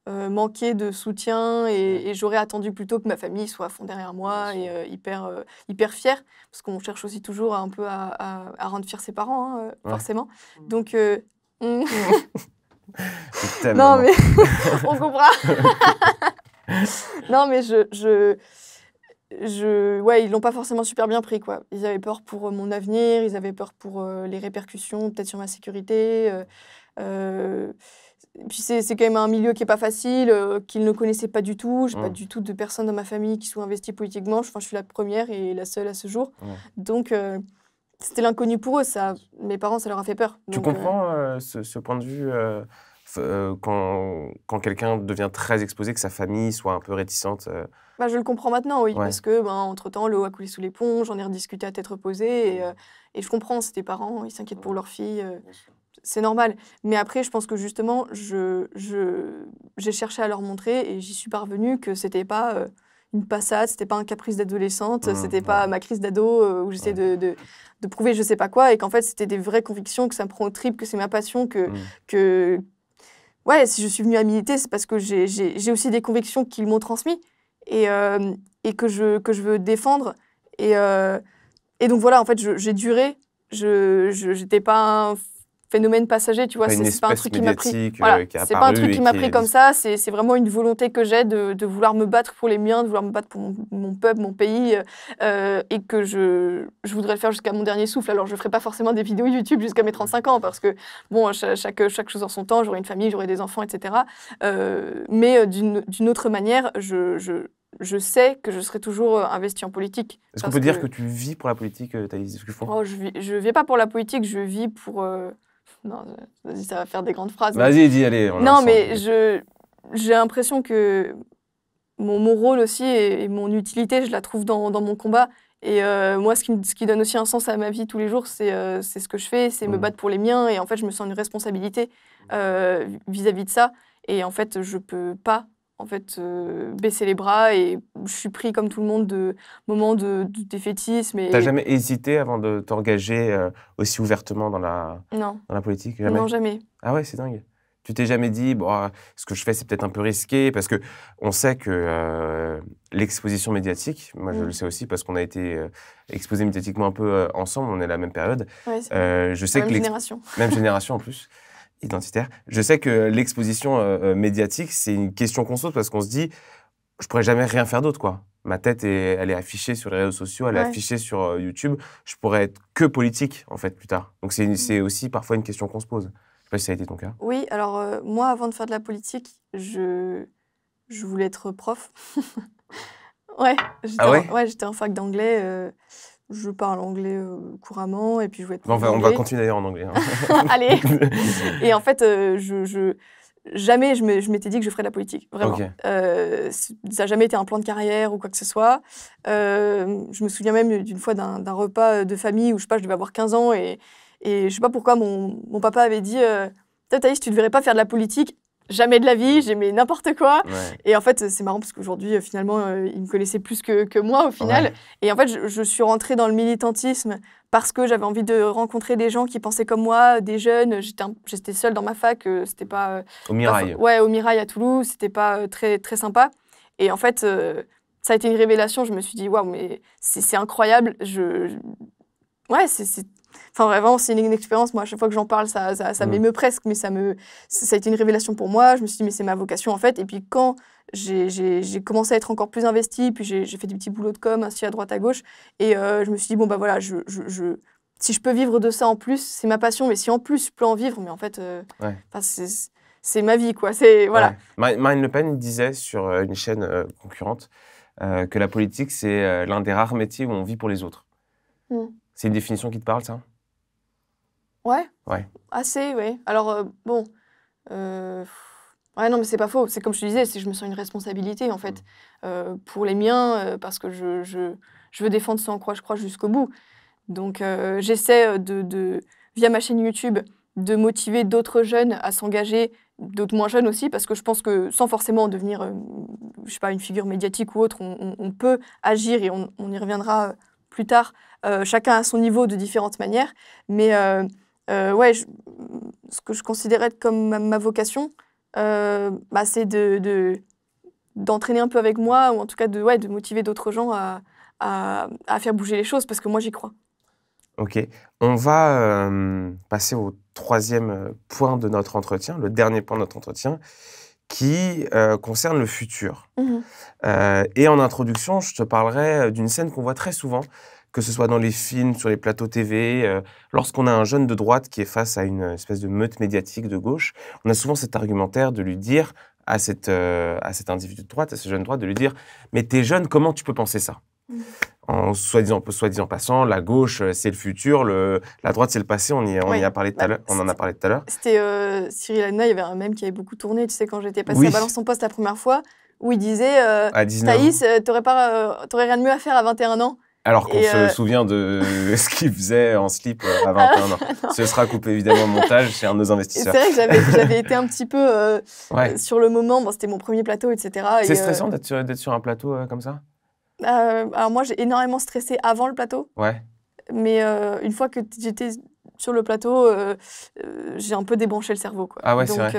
S2: euh, manquée de soutien et, j'aurais attendu plutôt que ma famille soit à fond derrière moi et hyper hyper fière, parce qu'on cherche aussi toujours un peu à, rendre fiers ses parents, hein, forcément. Mmh. Donc mmh. non mais on comprend. non mais je je, ouais, ils l'ont pas forcément super bien pris, quoi. Ils avaient peur pour euh, mon avenir, ils avaient peur pour euh, les répercussions, peut-être sur ma sécurité. Euh, puis c'est, quand même un milieu qui est pas facile, qu'ils ne connaissaient pas du tout. J'ai pas mm. du tout de personnes dans ma famille qui sont investies politiquement. Enfin, je suis la première et la seule à ce jour. Mm. Donc c'était l'inconnu pour eux. Ça, mes parents, ça leur a fait peur. tu
S1: comprends ce, point de vue euh, quand, quand quelqu'un devient très exposé, que sa famille soit un peu réticente euh.
S2: bah, Je le comprends maintenant, oui, parce que ben, entre-temps, l'eau a coulé sous les ponts, j'en ai rediscuté à tête reposée, et, mmh. euh, et je comprends, c'est des parents, ils s'inquiètent pour leur fille, c'est normal. Mais après, je pense que justement, j'ai je, j'ai cherché à leur montrer, et j'y suis parvenue, que c'était pas une passade, c'était pas un caprice d'adolescente, mmh, c'était pas ma crise d'ado où j'essayais de, de, de, prouver je sais pas quoi, et qu'en fait c'était des vraies convictions, que ça me prend au trip, que c'est ma passion, que, mmh. que, ouais, si je suis venue à militer, c'est parce que j'ai aussi des convictions qu'ils m'ont transmises et, euh, et que, je, que je veux défendre. Et, euh, et donc voilà, en fait, j'ai duré. Je n'étais pas un phénomène passager, tu vois. Euh, c'est pas un truc qui m'a pris. c'est pas un truc qui m'a pris comme ça. C'est vraiment une volonté que j'ai de, de, vouloir me battre pour les miens, de vouloir me battre pour mon, peuple, mon pays, euh, et que je, je voudrais le faire jusqu'à mon dernier souffle. Alors, je ferai pas forcément des vidéos YouTube jusqu'à mes 35 ans, parce que bon, chaque, chaque chose en son temps. J'aurai une famille, j'aurai des enfants, etc. Euh, mais d'une autre manière, je, je je sais que je serai toujours investi en politique. Est-ce qu'on peut dire que tu vis
S1: pour la politique, Thaïs oh,
S2: Je ne vis, je vis pas pour la politique, je vis pour, non, vas-y, ça va faire des grandes phrases. Vas-y, dis, allez. non, mais je... j'ai l'impression que mon, mon, rôle aussi et, mon utilité, je la trouve dans, mon combat. Et euh, moi, ce qui, ce qui, donne aussi un sens à ma vie tous les jours, c'est euh, ce que je fais, c'est me mm. battre pour les miens. Et en fait, je me sens une responsabilité euh, vis-à-vis -vis de ça. Et en fait, je peux pas en fait, euh, baisser les bras et je suis pris comme tout le monde de moments de, défaitisme. Et... T'as jamais
S1: hésité avant de t'engager euh, aussi ouvertement dans la, dans la politique jamais. Non, jamais. Ah ouais, c'est dingue. Tu t'es jamais dit, bon, ah, ce que je fais, c'est peut-être un peu risqué, parce que on sait que euh, l'exposition médiatique, moi je mm. le sais aussi, parce qu'on a été exposé médiatiquement un peu ensemble, on est à la même période. je sais même que génération. Même génération en plus identitaire. Je sais que l'exposition euh, euh, médiatique, c'est une question qu'on pose parce qu'on se dit, je pourrais jamais rien faire d'autre, quoi. Ma tête, elle est affichée sur les réseaux sociaux, elle est affichée sur euh, YouTube. Je pourrais être que politique, en fait, plus tard. Donc, c'est mm. c'est aussi parfois une question qu'on se pose. Je sais pas si ça a été ton cas.
S2: Oui, alors, moi, avant de faire de la politique, je, je voulais être prof. ouais, j'étais ah ouais en... en fac d'anglais je parle anglais euh, couramment et puis je vais être. on va continuer d'ailleurs en anglais. Hein. Allez Et en fait, euh, je, jamais je m'étais dit que je ferais de la politique, vraiment. Euh, ça n'a jamais été un plan de carrière ou quoi que ce soit. je me souviens même d'une fois d'un repas de famille où je sais pas, je devais avoir 15 ans et, et je sais pas pourquoi mon, mon papa avait dit Thaïs, tu ne devrais pas faire de la politique jamais de la vie, j'aimais n'importe quoi. Et en fait, c'est marrant parce qu'aujourd'hui, euh, finalement, euh, ils me connaissaient plus que, que moi au final. Et en fait, je, suis rentrée dans le militantisme parce que j'avais envie de rencontrer des gens qui pensaient comme moi, des jeunes. J'étais seule dans ma fac, euh, c'était pas.
S1: au Mirail. ouais,
S2: au Mirail à Toulouse, c'était pas très, très sympa. Et en fait, ça a été une révélation. Je me suis dit, waouh, mais c'est incroyable. Je, Ouais, c'est Enfin, vraiment, c'est une, expérience. Moi, à chaque fois que j'en parle, ça, ça, mm. m'émeut presque, mais ça, me, ça a été une révélation pour moi. Je me suis dit, mais c'est ma vocation, en fait. Et puis, quand j'ai commencé à être encore plus investie, puis j'ai fait des petits boulots de com, ainsi à droite, à gauche, et euh, je me suis dit, bon, bah voilà, je, je, si je peux vivre de ça en plus, c'est ma passion, mais si en plus je peux en vivre, mais en fait, euh, c'est ma vie, quoi. C'est voilà.
S1: Marine Le Pen disait sur euh, une chaîne concurrente que la politique c'est l'un des rares métiers où on vit pour les autres. Mm. C'est une définition qui te parle, ça Ouais. Ouais.
S2: Assez, oui. Alors, euh, bon. Euh, ouais, non, mais c'est pas faux. C'est comme je te disais, c'est je me sens une responsabilité, en fait, mm. euh, pour les miens, parce que je, je, veux défendre ce en quoi je crois jusqu'au bout. Donc, j'essaie, de, via ma chaîne YouTube, de motiver d'autres jeunes à s'engager, d'autres moins jeunes aussi, parce que je pense que sans forcément devenir, je sais pas, une figure médiatique ou autre, on, peut agir et on, on y reviendra plus tard, euh, chacun à son niveau de différentes manières. Mais euh, euh, ouais, ce que je considérais comme ma, vocation, bah, c'est de, d'entraîner un peu avec moi, ou en tout cas de, ouais, de motiver d'autres gens à, faire bouger les choses, parce que moi j'y crois.
S1: Ok. On va passer au troisième point de notre entretien, le dernier point de notre entretien, qui euh, concerne le futur. Mmh euh, et en introduction, je te parlerai euh, d'une scène qu'on voit très souvent, que ce soit dans les films, sur les plateaux TV, lorsqu'on a un jeune de droite qui est face à une espèce de meute médiatique de gauche, on a souvent cet argumentaire de lui dire à, cette, à cet individu de droite, à ce jeune de droite, de lui dire, mais t'es jeune, comment tu peux penser ça mmh en soi-disant soi -disant passant, la gauche, euh, c'est le futur, le, la droite, c'est le passé, on, y, on, y a parlé tout à bah, l'heure, on en a parlé tout à l'heure.
S2: C'était euh, Cyril Hanouna, il y avait un même qui avait beaucoup tourné, tu sais, quand j'étais passé à Balance son poste la première fois, où il disait euh, euh t'aurais, pas, t'aurais rien de mieux à faire à 21 ans.
S1: Alors qu'on se souvient de ce qu'il faisait en slip à 21 ah ans. Ce sera coupé évidemment au montage chez un de nos investisseurs. C'est vrai que j'avais
S2: été un petit peu sur le moment. Bon, c'était mon premier plateau, etc. C'est stressant
S1: d'être sur, un plateau comme ça
S2: euh, alors moi, j'ai énormément stressé avant le plateau. Ouais. Mais euh, une fois que j'étais sur le plateau, euh, j'ai un peu débranché le cerveau. Ah Donc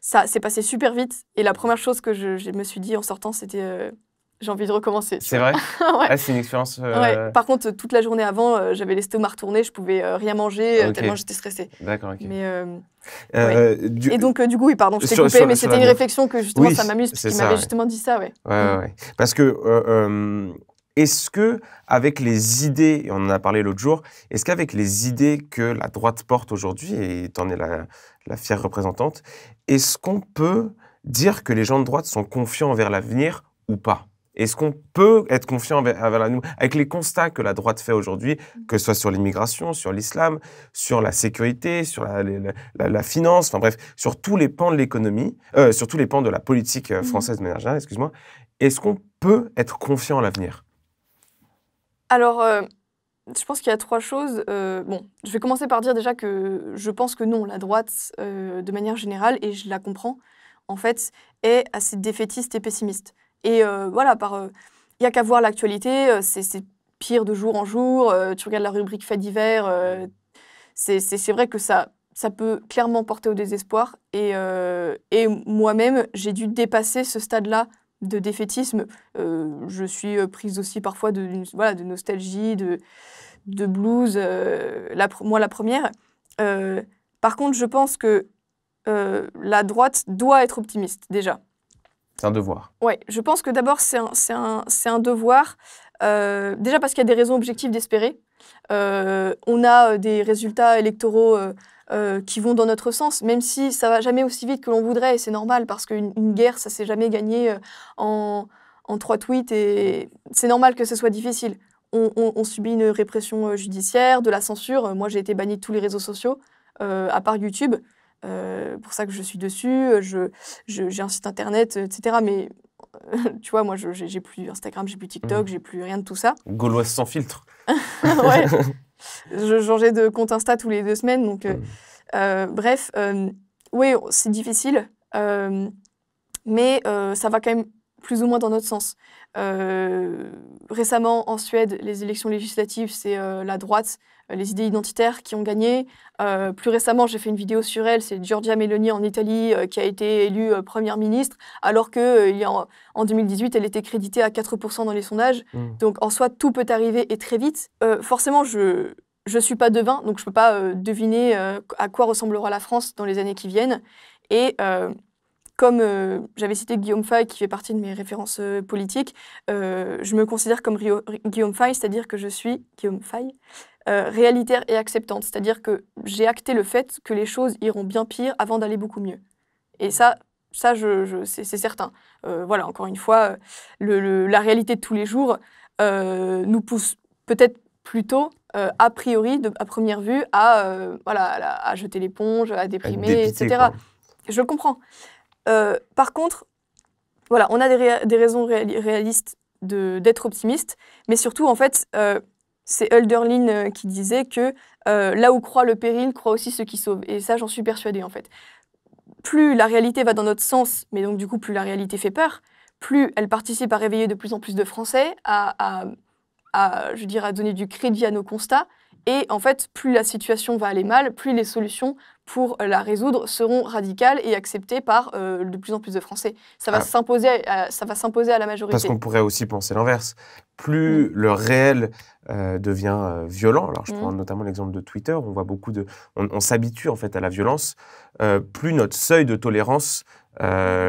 S2: ça s'est passé super vite. Et la première chose que je me suis dit en sortant, c'était j'ai envie de recommencer. C'est vrai ah, C'est
S1: une expérience. Euh, Par
S2: contre, euh, toute la journée avant, euh, j'avais l'estomac retourné, je pouvais rien manger tellement j'étais stressée. D'accord, ok. Et donc, du coup, oui, pardon, je t'ai coupé, mais c'était une réflexion que justement ça m'amuse, parce qu'il m'avait justement dit ça, ouais.
S1: Mm. Parce que. Est-ce que, avec les idées, on en a parlé l'autre jour, est-ce qu'avec les idées que la droite porte aujourd'hui, et t'en en es la fière représentante, est-ce qu'on peut dire que les gens de droite sont confiants envers l'avenir ou pas est-ce qu'on peut être confiant avec les constats que la droite fait aujourd'hui, mm. que ce soit sur l'immigration, sur l'islam, sur la sécurité, sur la, finance, enfin bref, sur tous les pans de l'économie, euh, sur tous les pans de la politique euh, mm. française de manière excuse-moi. Est-ce qu'on peut être confiant à l'avenir
S2: Alors. Euh, je pense qu'il y a trois choses. bon, je vais commencer par dire déjà que je pense que non, la droite, de manière générale, et je la comprends, en fait, est assez défaitiste et pessimiste. Et euh, voilà, euh, il n'y a qu'à voir l'actualité, euh, c'est pire de jour en jour, tu regardes la rubrique fait d'hiver, c'est vrai que ça, ça peut clairement porter au désespoir. Et, moi-même, j'ai dû dépasser ce stade-là de défaitisme. je suis prise aussi parfois de, voilà, de nostalgie, de, de blues, moi la première. par contre, je pense que la droite doit être optimiste déjà. C'est un devoir. Oui, je pense que d'abord, c'est un, devoir. Euh, déjà parce qu'il y a des raisons objectives d'espérer. Euh, on a euh, des résultats électoraux qui vont dans notre sens, même si ça va jamais aussi vite que l'on voudrait, et c'est normal, parce qu'une guerre, ça s'est jamais gagné en, trois tweets, et c'est normal que ce soit difficile. On, on, subit une répression judiciaire, de la censure. Moi, j'ai été banni de tous les réseaux sociaux, à part YouTube. Euh, pour ça que je suis dessus, euh, je, j'ai un site internet, euh, etc. Mais tu vois, moi, j'ai, plus Instagram, j'ai plus TikTok, mm. j'ai plus rien de tout ça.
S1: Gauloise sans filtre. ouais.
S2: je changeais de compte Insta tous les deux semaines. Donc, mm. bref, oui, c'est difficile. mais ça va quand même plus ou moins dans notre sens. Euh, récemment, en Suède, les élections législatives, c'est euh, la droite, euh, les idées identitaires qui ont gagné. plus récemment, j'ai fait une vidéo sur elle, c'est Giorgia Meloni en Italie qui a été élue première ministre, alors que en, 2018, elle était créditée à 4% dans les sondages. Mmh. Donc en soi, tout peut arriver et très vite. forcément, je ne suis pas devin, donc je ne peux pas deviner à quoi ressemblera la France dans les années qui viennent. Et comme euh, j'avais cité Guillaume Fay, qui fait partie de mes références euh, politiques, euh, je me considère comme Guillaume Fay, c'est-à-dire que je suis Guillaume Fay, réalitaire et acceptante, c'est-à-dire que j'ai acté le fait que les choses iront bien pire avant d'aller beaucoup mieux. Et ça, ça, je, c'est certain. voilà, encore une fois, le, la réalité de tous les jours nous pousse peut-être plutôt a priori, de, à première vue, à, voilà, à, jeter l'éponge, à déprimer, etc. Je le comprends. Euh, par contre, voilà, on a des, raisons réalistes d'être optimiste, mais surtout, en fait, euh, c'est Hölderlin euh, qui disait que là où croit le péril, croit aussi ceux qui sauvent. Et ça, j'en suis persuadée, en fait. Plus la réalité va dans notre sens, mais donc du coup, plus la réalité fait peur, plus elle participe à réveiller de plus en plus de Français, à, je dirais, à donner du crédit à nos constats, et en fait, plus la situation va aller mal, plus les solutions pour euh, la résoudre seront radicales et acceptées par euh, de plus en plus de Français. Ça va ah. s'imposer, à, euh, ça va s'imposer à la majorité. Parce qu'on pourrait
S1: aussi penser l'inverse. Plus mm. le réel devient violent, alors je mm. prends notamment l'exemple de Twitter, on voit beaucoup de, on, s'habitue en fait à la violence. plus notre seuil de tolérance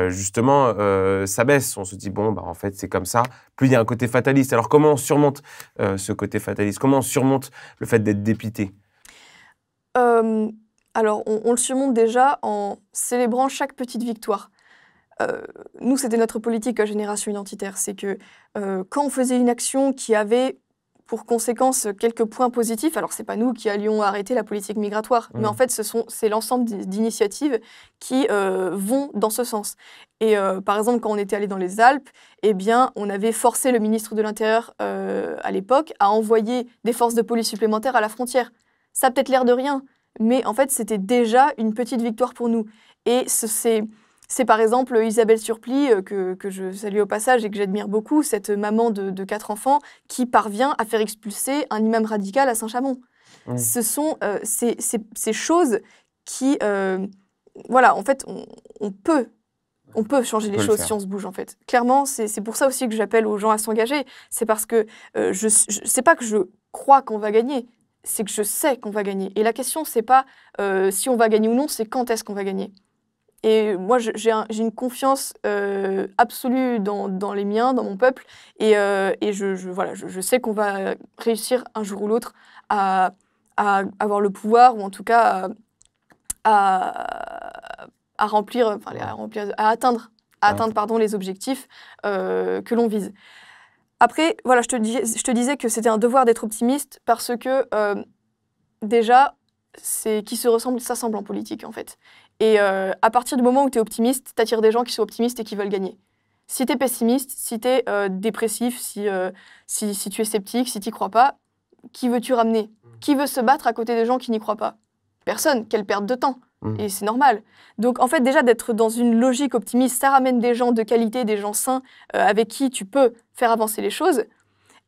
S1: justement, s'abaisse. ça baisse. On se dit, bon, bah, en fait, c'est comme ça. Plus il y a un côté fataliste. Alors, comment on surmonte ce côté fataliste Comment on surmonte le fait d'être dépité
S2: alors, on, le surmonte déjà en célébrant chaque petite victoire. Euh, nous, c'était notre politique à Génération Identitaire. C'est que euh, quand on faisait une action qui avait pour conséquence quelques points positifs, alors ce n'est pas nous qui allions arrêter la politique migratoire, mmh. mais en fait, c'est l'ensemble d'initiatives qui euh, vont dans ce sens. Et par exemple, quand on était allé dans les Alpes, eh bien, on avait forcé le ministre de l'Intérieur à l'époque à envoyer des forces de police supplémentaires à la frontière. Ça a peut-être l'air de rien, mais en fait, c'était déjà une petite victoire pour nous. Et c'est. par exemple Isabelle Surplis, euh, que, que, je salue au passage et que j'admire beaucoup, cette maman de, quatre enfants qui parvient à faire expulser un imam radical à Saint-Chamond. Ce sont euh, ces, choses qui... Euh, voilà, en fait, on, peut... On peut changer les choses si on se bouge, en fait. Clairement, c'est pour ça aussi que j'appelle aux gens à s'engager. C'est parce que je, je sais pas que je crois qu'on va gagner c'est que je sais qu'on va gagner. Et la question, c'est pas euh, si on va gagner ou non, c'est quand est-ce qu'on va gagner. Et moi, j'ai une confiance euh, absolue dans, les miens, dans mon peuple. Et, euh, je, voilà, je, sais qu'on va réussir un jour ou l'autre à, avoir le pouvoir, ou en tout cas à, remplir, enfin, à atteindre, atteindre pardon, les objectifs que l'on vise. Après, voilà, je te, disais que c'était un devoir d'être optimiste parce que euh, déjà, c'est qui se ressemble, ça semble en politique en fait. Et euh, à partir du moment où tu es optimiste, tu attires des gens qui sont optimistes et qui veulent gagner. Si tu es pessimiste, si tu es euh, dépressif, si, si, tu es sceptique, si tu crois pas, qui veux-tu ramener mm. Qui veut se battre à côté des gens qui n'y croient pas Personne, quelle perte de temps. Mmh. Et c'est normal. Donc en fait déjà d'être dans une logique optimiste, ça ramène des gens de qualité, des gens sains euh, avec qui tu peux faire avancer les choses.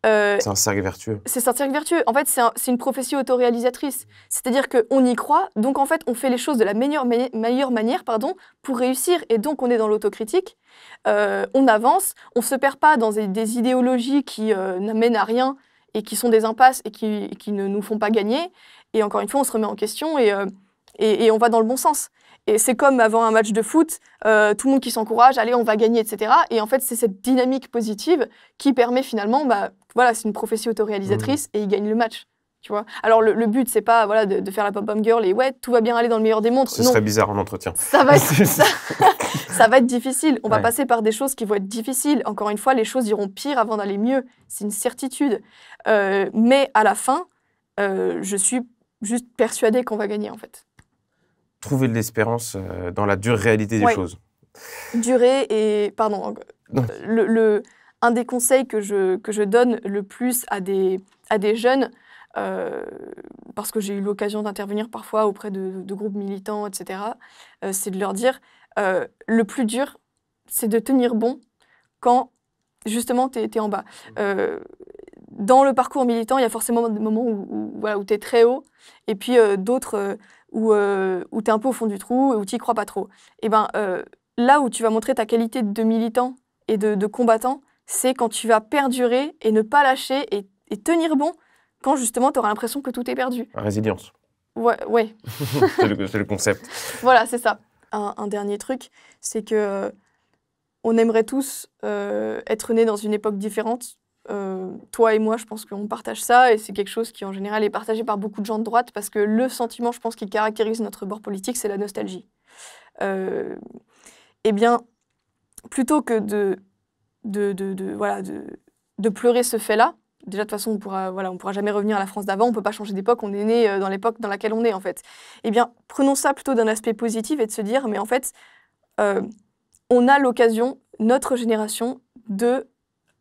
S2: Euh, c'est un
S1: cercle vertueux.
S2: C'est un cercle vertueux. En fait, c'est une prophétie autoréalisatrice. C'est-à-dire qu'on y croit, donc en fait, on fait les choses de la meilleure, meilleure manière pardon, pour réussir. Et donc, on est dans l'autocritique, euh, on avance, on ne se perd pas dans des, idéologies qui n'amènent à rien et qui sont des impasses et qui, qui, ne nous font pas gagner. Et encore une fois, on se remet en question et et, on va dans le bon sens. Et c'est comme avant un match de foot, euh, tout le monde qui s'encourage, allez, on va gagner, etc. Et en fait, c'est cette dynamique positive qui permet finalement, bah, voilà, c'est une prophétie autoréalisatrice mmh. et il gagne le match. Tu vois Alors le, le but, c'est pas voilà de, faire la pop-up girl et ouais, tout va bien aller dans le meilleur des mondes. Ce serait bizarre
S1: en entretien. Ça
S2: va être, difficile. On va passer par des choses qui vont être difficiles. Encore une fois, les choses iront pire avant d'aller mieux. C'est une certitude. Euh, mais à la fin, euh, je suis juste persuadée qu'on va gagner en fait
S1: trouver de l'espérance euh, dans la dure réalité des choses.
S2: Durée et. Pardon. Euh, le, un des conseils que je, que je donne le plus à des, à des jeunes, euh, parce que j'ai eu l'occasion d'intervenir parfois auprès de, groupes militants, etc., c'est de leur dire le plus dur, c'est de tenir bon quand justement tu es, en bas. Mmh. dans le parcours militant, il y a forcément des moments où, où, où tu es très haut, et puis d'autres où, euh, tu es un peu au fond du trou où tu crois pas trop. Et eh ben euh, là où tu vas montrer ta qualité de militant et de, combattant, c'est quand tu vas perdurer et ne pas lâcher et, tenir bon quand justement tu auras l'impression que tout est perdu. La résilience. Ouais. ouais. c'est le, concept. voilà, c'est ça. Un, dernier truc, c'est que euh, on aimerait tous être nés dans une époque différente, euh, toi et moi, je pense qu'on partage ça, et c'est quelque chose qui, en général, est partagé par beaucoup de gens de droite, parce que le sentiment, je pense, qui caractérise notre bord politique, c'est la nostalgie. Euh, eh bien, plutôt que de, de, de, voilà, de, pleurer ce fait-là, déjà, de toute façon, on pourra, voilà, ne pourra jamais revenir à la France d'avant, on ne peut pas changer d'époque, on est né euh, dans l'époque dans laquelle on est, en fait. Eh bien, prenons ça plutôt d'un aspect positif et de se dire, mais en fait, on a l'occasion, notre génération, de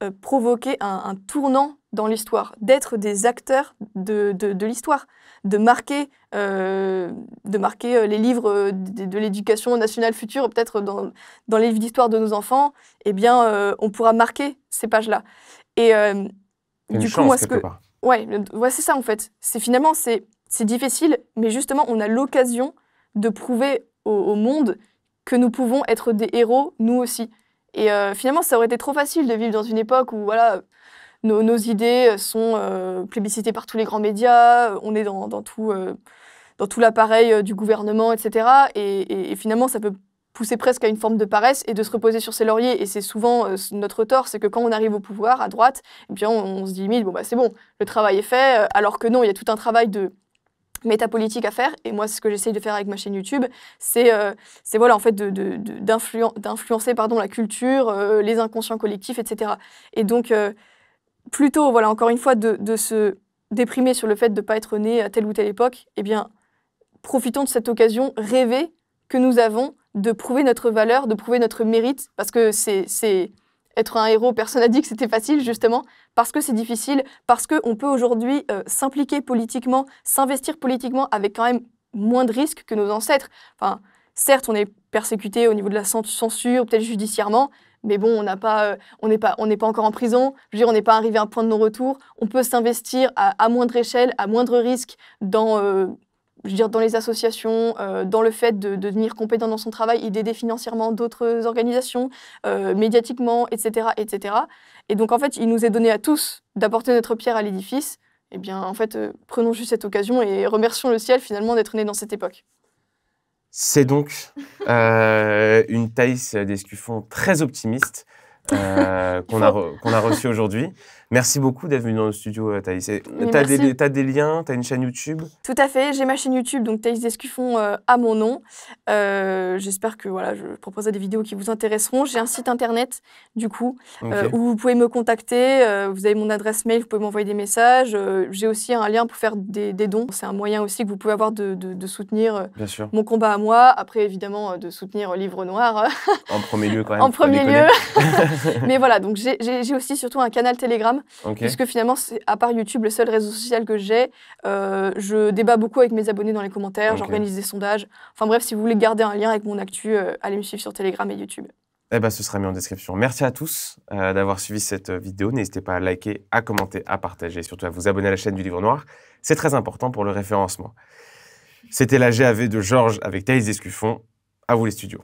S2: euh, provoquer un, tournant dans l'histoire, d'être des acteurs de, l'histoire, de marquer, euh, de marquer euh, les livres de, l'éducation nationale future, peut-être dans, dans, les livres d'histoire de nos enfants, eh bien, on pourra marquer ces pages-là. Et du coup, moi, ce que... Ouais, c'est ça en fait. C'est finalement, c'est difficile, mais justement, on a l'occasion de prouver au monde que nous pouvons être des héros, nous aussi. Et euh, finalement, ça aurait été trop facile de vivre dans une époque où voilà, nos, idées sont euh, plébiscitées par tous les grands médias, on est dans, tout, euh, tout l'appareil du gouvernement, etc. Et, finalement, ça peut pousser presque à une forme de paresse et de se reposer sur ses lauriers. Et c'est souvent notre tort, c'est que quand on arrive au pouvoir, à droite, et eh bien on, se dit, bon, bah, c'est bon, le travail est fait, alors que non, il y a tout un travail de métapolitique à faire. Et moi, ce que j'essaye de faire avec ma chaîne YouTube, c'est euh, c'est voilà, en fait, d'influencer pardon la culture, euh, les inconscients collectifs, etc. Et donc, euh, plutôt, voilà, encore une fois, de, de se déprimer sur le fait de ne pas être né à telle ou telle époque, eh bien, profitons de cette occasion rêvée que nous avons de prouver notre valeur, de prouver notre mérite, parce que c'est être un héros, personne n'a dit que c'était facile, justement, parce que c'est difficile, parce qu'on peut aujourd'hui euh, s'impliquer politiquement, s'investir politiquement avec quand même moins de risques que nos ancêtres. Enfin, certes, on est persécuté au niveau de la censure, peut-être judiciairement, mais bon, on euh, n'est pas, pas, on n'est pas encore en prison. Je on n'est pas arrivé à un point de non-retour. On peut s'investir à, moindre échelle, à moindre risque dans euh, je veux dire, dans les associations, euh, dans le fait de, devenir compétent dans son travail et d'aider financièrement d'autres organisations, euh, médiatiquement, etc., etc. Et donc, en fait, il nous est donné à tous d'apporter notre pierre à l'édifice. Eh bien, en fait, euh, prenons juste cette occasion et remercions le ciel, finalement, d'être né dans cette époque.
S1: C'est donc une Thaïs Descuffon très optimiste. Euh, qu'on a, qu'on a reçu aujourd'hui. Merci beaucoup d'être venu dans le studio, euh, Thaïs. Tu as, des liens, tu as une chaîne YouTube
S2: Tout à fait, j'ai ma chaîne YouTube, donc Thaïs Descuffon à euh, mon nom. J'espère que voilà, je proposerai des vidéos qui vous intéresseront. J'ai un site internet, du coup, où vous pouvez me contacter. vous avez mon adresse mail, vous pouvez m'envoyer des messages. j'ai aussi un lien pour faire des, dons. C'est un moyen aussi que vous pouvez avoir de, soutenir mon combat à moi. Après, évidemment, de soutenir Livre Noir.
S1: en premier lieu, quand même. En premier lieu. mais
S2: voilà, donc j'ai aussi surtout un canal Telegram, puisque finalement, à part YouTube le seul réseau social que j'ai. Euh, je débat beaucoup avec mes abonnés dans les commentaires, j'organise des sondages. Enfin bref, si vous voulez garder un lien avec mon actu, euh, allez me suivre sur Telegram et YouTube.
S1: Eh ben, ce sera mis en description. Merci à tous euh, d'avoir suivi cette vidéo. N'hésitez pas à liker, à commenter, à partager, et surtout à vous abonner à la chaîne du Livre Noir. C'est très important pour le référencement. C'était la GAV
S2: de Georges avec Thaïs Escuffon. À vous les studios.